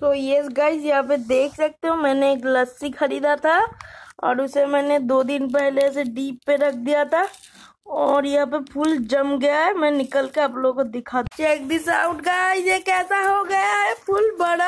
सो ये गाइज यहाँ पे देख सकते हो मैंने एक लस्सी खरीदा था और उसे मैंने दो दिन पहले ऐसे डीप पे रख दिया था और यहाँ पे फुल जम गया है मैं निकल के आप लोगों को दिखा चेक दिस आउट गाइज ये कैसा हो गया